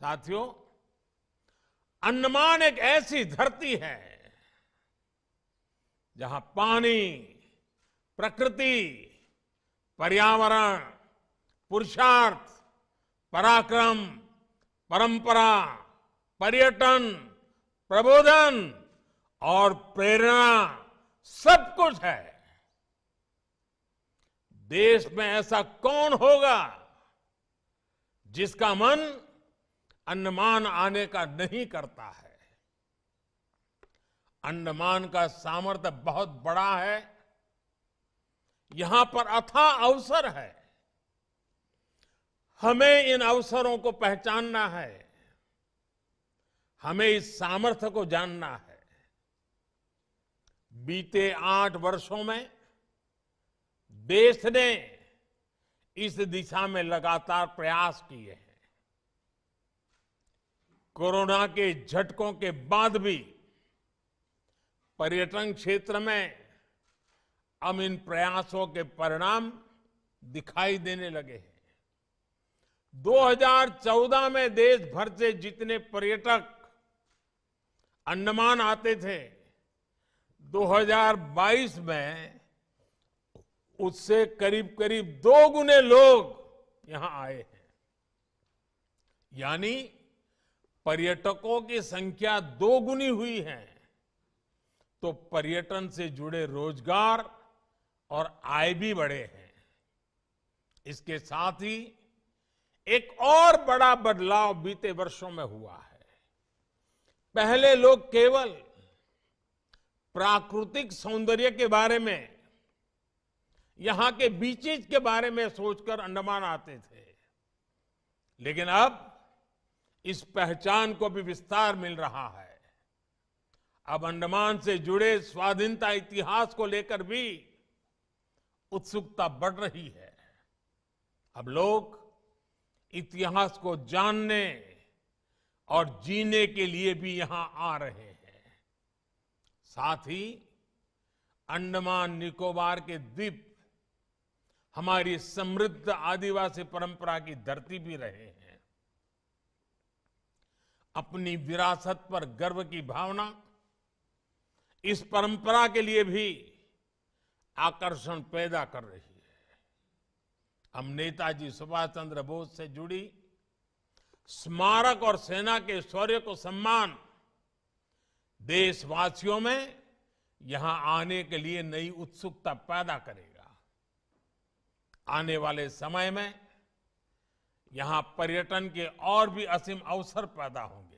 साथियों अंडमान एक ऐसी धरती है जहां पानी प्रकृति पर्यावरण पुरुषार्थ पराक्रम परंपरा पर्यटन प्रबोधन और प्रेरणा सब कुछ है देश में ऐसा कौन होगा जिसका मन अंडमान आने का नहीं करता है अंडमान का सामर्थ्य बहुत बड़ा है यहां पर अथा अवसर है हमें इन अवसरों को पहचानना है हमें इस सामर्थ्य को जानना है बीते आठ वर्षों में देश ने इस दिशा में लगातार प्रयास किए हैं कोरोना के झटकों के बाद भी पर्यटन क्षेत्र में अब इन प्रयासों के परिणाम दिखाई देने लगे हैं 2014 में देश भर से जितने पर्यटक अंडमान आते थे 2022 में उससे करीब करीब दो गुने लोग यहां आए हैं यानी पर्यटकों की संख्या दोगुनी हुई है तो पर्यटन से जुड़े रोजगार और आय भी बढ़े हैं इसके साथ ही एक और बड़ा बदलाव बीते वर्षों में हुआ है पहले लोग केवल प्राकृतिक सौंदर्य के बारे में यहां के बीचेज के बारे में सोचकर अंडमान आते थे लेकिन अब इस पहचान को भी विस्तार मिल रहा है अब अंडमान से जुड़े स्वाधीनता इतिहास को लेकर भी उत्सुकता बढ़ रही है अब लोग इतिहास को जानने और जीने के लिए भी यहां आ रहे हैं साथ ही अंडमान निकोबार के द्वीप हमारी समृद्ध आदिवासी परंपरा की धरती भी रहे हैं अपनी विरासत पर गर्व की भावना इस परंपरा के लिए भी आकर्षण पैदा कर रही है हम नेताजी सुभाष चंद्र बोस से जुड़ी स्मारक और सेना के शौर्य को सम्मान देशवासियों में यहां आने के लिए नई उत्सुकता पैदा करेगा आने वाले समय में यहां पर्यटन के और भी असीम अवसर पैदा होंगे